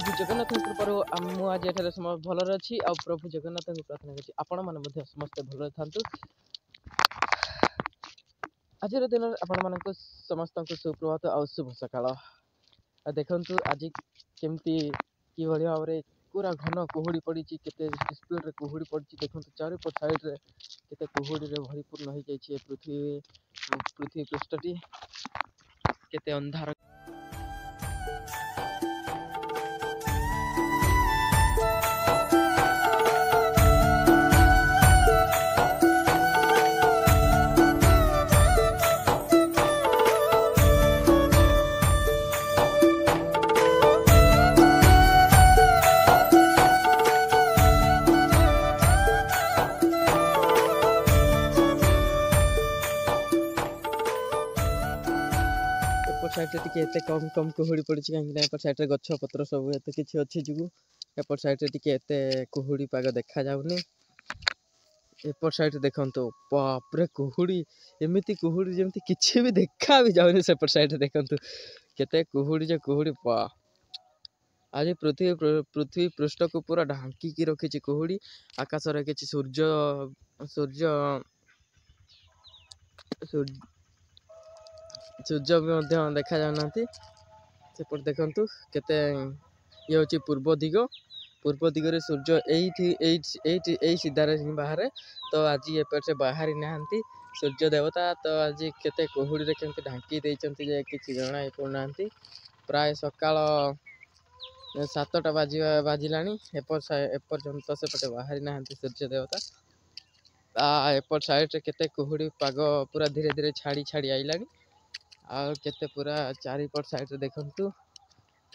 ପ୍ରଭୁ ଜଗନ୍ନାଥଙ୍କ କୃପାରୁ ମୁଁ ଆଜି ଏଠାରେ ଭଲରେ ଅଛି ଆଉ ପ୍ରଭୁ ଜଗନ୍ନାଥଙ୍କୁ ପ୍ରାର୍ଥନା କରୁଛି ଆପଣମାନେ ମଧ୍ୟ ସମସ୍ତେ ଭଲରେ ଥାନ୍ତୁ ଆଜିର ଦିନରେ ଆପଣମାନଙ୍କୁ ସମସ୍ତଙ୍କୁ ସୁପ୍ରଭାତ ଆଉ ଶୁଭ ସକାଳ ଦେଖନ୍ତୁ ଆଜି କେମିତି କିଭଳି ଭାବରେ ପୁରା ଘନ କୁହୁଡ଼ି ପଡ଼ିଛି କେତେ ସ୍ପିଡ଼ରେ କୁହୁଡ଼ି ପଡ଼ିଛି ଦେଖନ୍ତୁ ଚାରିପଟ ସାଇଡ଼୍ରେ କେତେ କୁହୁଡ଼ିରେ ଭରିପୂର୍ଣ୍ଣ ହୋଇଯାଇଛି ଏ ପୃଥିବୀ ପୃଥିବୀ ପୃଷ୍ଠଟି କେତେ ଅନ୍ଧାର ଏପଟ ସାଇଡ଼୍ରେ ଟିକେ ଏତେ କମ୍ କମ୍ କୁହୁଡ଼ି ପଡ଼ିଛି କାହିଁକିନା ଏପଟ ସାଇଡ଼୍ରେ ଗଛ ପତ୍ର ସବୁ ଏତେ କିଛି ଅଛି ଯୋଗୁଁ ଏପଟ ସାଇଡ଼୍ରେ ଟିକେ ଏତେ କୁହୁଡ଼ି ପାଗ ଦେଖାଯାଉନି ଏପଟ ସାଇଡ଼୍ରେ ଦେଖନ୍ତୁ ବାପରେ କୁହୁଡ଼ି ଏମିତି କୁହୁଡ଼ି ଯେମିତି କିଛି ବି ଦେଖା ବି ଯାଉନି ସେପଟ ସାଇଡ଼୍ରେ ଦେଖନ୍ତୁ କେତେ କୁହୁଡ଼ି ଯେ କୁହୁଡ଼ି ବା ଆଜି ପୃଥିବୀ ପୃଥିବୀ ପୃଷ୍ଠକୁ ପୁରା ଢାଙ୍କିକି ରଖିଛି କୁହୁଡ଼ି ଆକାଶରେ କିଛି ସୂର୍ଯ୍ୟ ସୂର୍ଯ୍ୟ ସୂର୍ଯ୍ୟ ସୂର୍ଯ୍ୟ ବି ମଧ୍ୟ ଦେଖାଯାଉନାହାନ୍ତି ସେପଟେ ଦେଖନ୍ତୁ କେତେ ଇଏ ହେଉଛି ପୂର୍ବ ଦିଗ ପୂର୍ବ ଦିଗରେ ସୂର୍ଯ୍ୟ ଏଇଠି ଏଇଠି ଏଇଠି ଏଇ ସିଧାରେ ହିଁ ବାହାରେ ତ ଆଜି ଏପଟ ସେ ବାହାରି ନାହାନ୍ତି ସୂର୍ଯ୍ୟ ଦେବତା ତ ଆଜି କେତେ କୁହୁଡ଼ିରେ କେମିତି ଢାଙ୍କି ଦେଇଛନ୍ତି ଯେ କିଛି ଜଣା ପଡ଼ୁନାହାନ୍ତି ପ୍ରାୟ ସକାଳ ସାତଟା ବାଜିବା ବାଜିଲାଣି ଏପଟ ଏପର୍ଯ୍ୟନ୍ତ ସେପଟେ ବାହାରି ନାହାନ୍ତି ସୂର୍ଯ୍ୟ ଦେବତା ଏପଟ ସାଇଡ଼୍ରେ କେତେ କୁହୁଡ଼ି ପାଗ ପୁରା ଧୀରେ ଧୀରେ ଛାଡ଼ି ଛାଡ଼ି ଆଇଲାଣି ଆଉ କେତେ ପୁରା ଚାରିପଟ ସାଇଡ଼୍ରେ ଦେଖନ୍ତୁ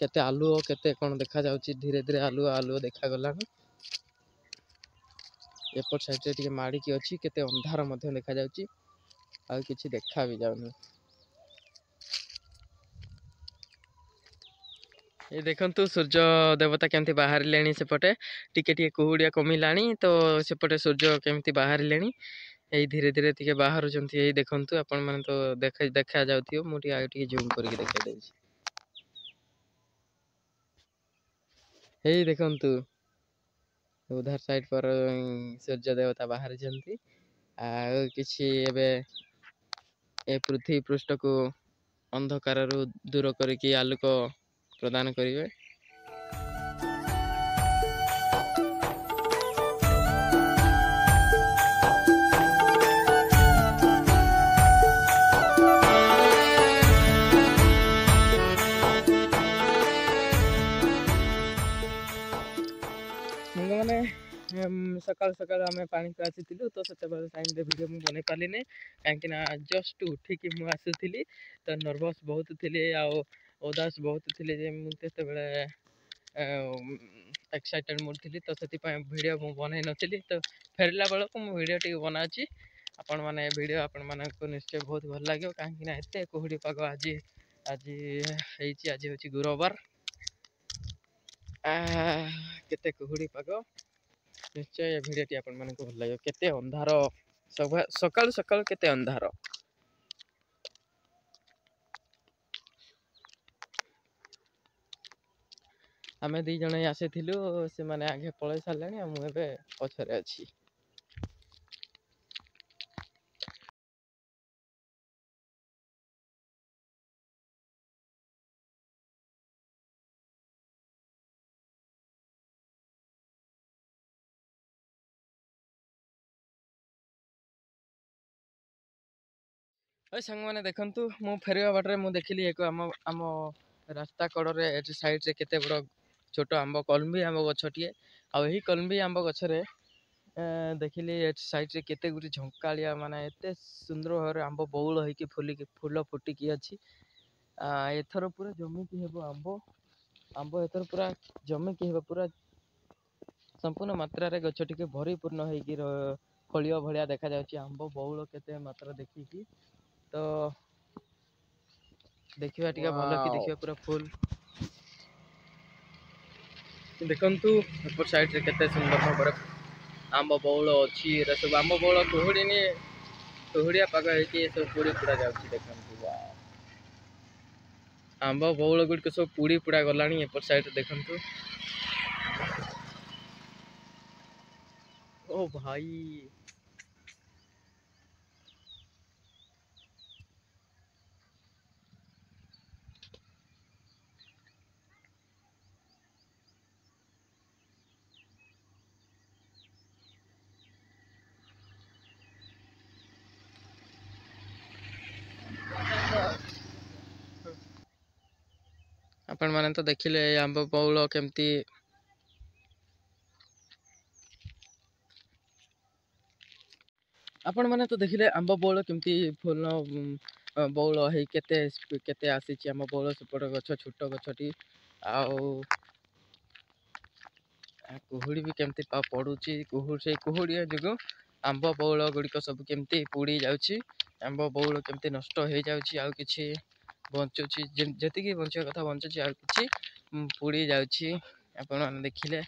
କେତେ ଆଲୁଅ କେତେ କ'ଣ ଦେଖାଯାଉଛି ଧୀରେ ଧୀରେ ଆଲୁଅ ଆଲୁଅ ଦେଖାଗଲାଣି ଏପଟ ସାଇଡ଼୍ରେ ଟିକେ ମାଡ଼ିକି ଅଛି କେତେ ଅନ୍ଧାର ମଧ୍ୟ ଦେଖାଯାଉଛି ଆଉ କିଛି ଦେଖା ବି ଯାଉନି ଏ ଦେଖନ୍ତୁ ସୂର୍ଯ୍ୟ ଦେବତା କେମିତି ବାହାରିଲେଣି ସେପଟେ ଟିକେ ଟିକେ କୁହୁଡ଼ିଆ କମିଲାଣି ତ ସେପଟେ ସୂର୍ଯ୍ୟ କେମିତି ବାହାରିଲେଣି ଏଇ ଧୀରେ ଧୀରେ ଟିକେ ବାହାରୁଛନ୍ତି ଏଇ ଦେଖନ୍ତୁ ଆପଣ ମାନେ ତ ଦେଖା ଦେଖାଯାଉଥିବ ମୁଁ ଟିକେ ଆଉ ଟିକେ ଜୁମ୍ କରିକି ଦେଖାଇଦେଉଛି ଏଇ ଦେଖନ୍ତୁ ଉଧାର ସାଇଟ୍ ପର ସୂର୍ଯ୍ୟ ଦେବତା ବାହାରିଛନ୍ତି ଆଉ କିଛି ଏବେ ଏ ପୃଥିବୀ ପୃଷ୍ଠକୁ ଅନ୍ଧକାରରୁ ଦୂର କରିକି ଆଲୋକ ପ୍ରଦାନ କରିବେ ସକାଳୁ ସକାଳୁ ଆମେ ପାଣିକୁ ଆସିଥିଲୁ ତ ସେତେବେଳେ ଟାଇମ୍ରେ ଭିଡ଼ିଓ ମୁଁ ବନେଇ ପାରିଲିନି କାହିଁକିନା ଜଷ୍ଟ ଉଠିକି ମୁଁ ଆସୁଥିଲି ତ ନର୍ଭସ୍ ବହୁତ ଥିଲି ଆଉ ଉଦାସ ବହୁତ ଥିଲି ଯେ ମୁଁ ସେତେବେଳେ ଏକ୍ସାଇଟେଡ଼ ମୁଡ଼ ଥିଲି ତ ସେଥିପାଇଁ ଭିଡ଼ିଓ ମୁଁ ବନେଇ ନଥିଲି ତ ଫେରିଲା ବେଳକୁ ମୁଁ ଭିଡ଼ିଓ ଟିକେ ବନାଉଛି ଆପଣମାନେ ଭିଡ଼ିଓ ଆପଣମାନଙ୍କୁ ନିଶ୍ଚୟ ବହୁତ ଭଲ ଲାଗିବ କାହିଁକିନା ଏତେ କୁହୁଡ଼ି ପାଗ ଆଜି ଆଜି ହେଇଛି ଆଜି ହେଉଛି ଗୁରୁବାର କେତେ କୁହୁଡ଼ି ପାଗ ନିଶ୍ଚୟ ଏ ଭିଡ଼ିଓଟି ଆପଣମାନଙ୍କୁ ଭଲ ଲାଗିବ କେତେ ଅନ୍ଧାର ସକାଳୁ ସକାଳୁ କେତେ ଅନ୍ଧାର ଆମେ ଦୁଇ ଜଣ ଆସିଥିଲୁ ସେମାନେ ଆଗେ ପଳେଇ ସାରିଲେଣି ଆଉ ମୁଁ ଏବେ ପଛରେ ଅଛି ଏ ସାଙ୍ଗମାନେ ଦେଖନ୍ତୁ ମୁଁ ଫେରିବା ବାଟରେ ମୁଁ ଦେଖିଲି ଏକ ଆମ ଆମ ରାସ୍ତା କଡ଼ରେ ଏଠି ସାଇଡ଼୍ରେ କେତେ ବଡ଼ ଛୋଟ ଆମ୍ବ କଲମ୍ବି ଆମ୍ବ ଗଛଟିଏ ଆଉ ଏହି କଲମ୍ବି ଆମ୍ବ ଗଛରେ ଦେଖିଲି ଏଠି ସାଇଡ଼୍ରେ କେତେ ଗୁଡ଼ିଏ ଝଙ୍କାଳିଆ ମାନେ ଏତେ ସୁନ୍ଦର ଭାବରେ ଆମ୍ବ ବଉଳ ହେଇକି ଫୁଲିକି ଫୁଲ ଫୁଟିକି ଅଛି ଏଥର ପୁରା ଜମିକି ହେବ ଆମ୍ବ ଆମ୍ବ ଏଥର ପୁରା ଜମିକି ହେବ ପୁରା ସମ୍ପୂର୍ଣ୍ଣ ମାତ୍ରାରେ ଗଛ ଟିକେ ଭରିପୂର୍ଣ୍ଣ ହେଇକି ଫଳିବ ଭଳିଆ ଦେଖାଯାଉଛି ଆମ୍ବ ବଉଳ କେତେ ମାତ୍ରା ଦେଖିକି तो देखिए ठीक है कि देखिए पूरा फुल देखंतु ऊपर साइड रे केते सुंदर पर आंब बौळ अछि रे सब आंब बौळ कोहड़ी ने कोहड़िया पग है कि सब पूरी पूरा जाउछि देखंतु वाह आंब बौळ गुड के सब पूरी पूरा गलाणी ऊपर साइड देखंतु ओ भाई ଆପଣମାନେ ତ ଦେଖିଲେ ଏଇ ଆମ୍ବ ବଉଳ କେମିତି ଆପଣମାନେ ତ ଦେଖିଲେ ଆମ୍ବ ବଉଳ କେମିତି ଫୁଲ ବଉଳ ହେଇ କେତେ କେତେ ଆସିଛି ଆମ ବଉଳ ସେପଟ ଗଛ ଛୋଟ ଗଛଟି ଆଉ କୁହୁଡ଼ି ବି କେମିତି ପଡ଼ୁଛି କୁହୁଡ଼ି ସେଇ କୁହୁଡ଼ିଆ ଯୋଗୁଁ ଆମ୍ବ ବଉଳ ଗୁଡ଼ିକ ସବୁ କେମିତି ପୋଡ଼ି ଯାଉଛି ଆମ୍ବ ବଉଳ କେମିତି ନଷ୍ଟ ହେଇଯାଉଛି ଆଉ କିଛି बचुची जी बचा कथा बचुची आ कि पोड़ जा देखिले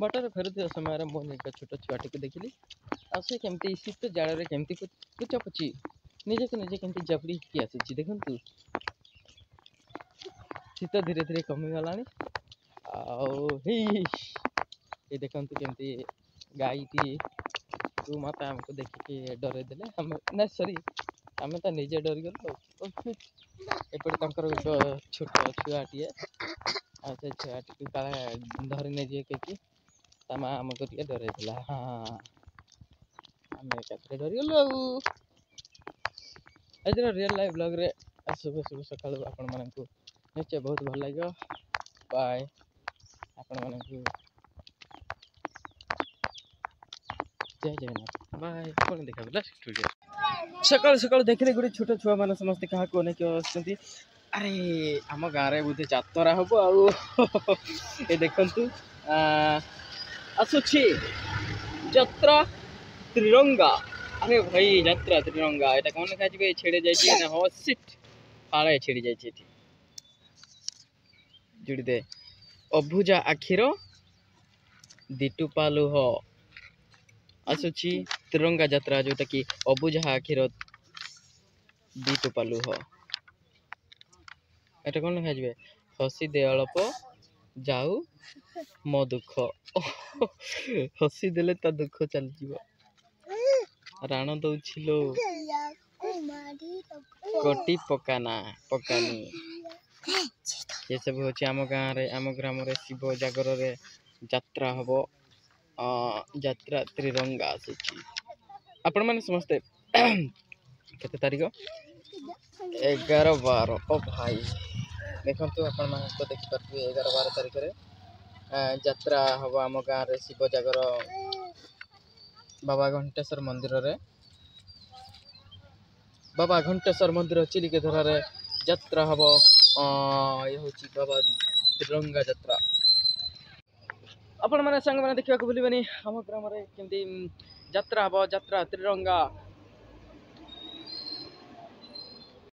बटर फेरुवा समय मो छोट छुआ टी देख ली आमती शीत जाड़ में कमी पुचा पुची निजे को निजे कमी जबड़ी आसूसी देखु शीत धीरे धीरे कमी गला ये देखते कमी गाई की तू माता आम को देखिए डरईदे हम ना सरी आम तो निजे डरी गल एपटे गोटे छोट छुआ टीए से छुआ टी का धरी नहीं जाए कि माँ आम को डर हाँ आम एक डरी आज रियल लाइफ ब्लग्रे शुभ शुभ सका आपण मानक निश्चय बहुत भल लगे बाय आपण मानक জয় জগন্নাথ ବାଏ କ'ଣ ଦେଖାଗଲା ଠିକ୍ ଅଛି ସକାଳୁ ସକାଳୁ ଦେଖିଲେ ଗୋଟେ ଛୋଟ ଛୁଆମାନେ ସମସ୍ତେ କାହାକୁ ଅନେକ ଆସୁଛନ୍ତି ଆରେ ଆମ ଗାଁରେ ବୋଧେ ଯାତ୍ରା ହେବ ଆଉ ଏ ଦେଖନ୍ତୁ ଆସୁଛି ଯାତ୍ରା ତ୍ରିରଙ୍ଗା আরে ভাই যাত্রা ত্রিরঙ্গা এটা কেমন কাজ ভাই ছেড়ে যাইছি না হ সিট আড়াই ছেড়ে যাইছি এটি জুড়ি দে অভুজা আখির দিটু পালু হ ଆସୁଛି ତ୍ରିରଙ୍ଗା ଯାତ୍ରା ଯେଉଁଟାକି ଅବୁଝା ଆଖିର ଦୁଇ ଟୋପା ଲୁହ ଏଇଟା କ'ଣ ଲେଖାଯିବେ ହସି ଦେ ଅଳପ ଯାଉ ମୋ ଦୁଃଖ ହସି ଦେଲେ ତା ଦୁଃଖ ଚାଲିଯିବ ରାଣ ଲୋ କଟି ପକାନା ପକାନି ଏସବୁ ହେଉଛି ଆମ ଗାଁରେ ଆମ ଗ୍ରାମରେ ଶିବ ଜାଗରରେ ଯାତ୍ରା ହବ जत्रा त्रिरंगा आपण मैंने समस्ते कत तारीख एगार बार ओ भाई देखते आप देखिपे एगार बार तारीख में जरा हम आम गाँव में शिवजागर बाबा घंटेश्वर मंदिर रे बाबा घंटेश्वर मंदिर चिलिकेधर जत्रा हम ये हूँ बाबा त्रिरंगा जत्रा ଆପଣମାନେ ସାଙ୍ଗମାନେ ଦେଖିବାକୁ ଭୁଲିବେନି ଆମ ଗ୍ରାମରେ କେମିତି ଯାତ୍ରା ହେବ ଯାତ୍ରା ତ୍ରିରଙ୍ଗା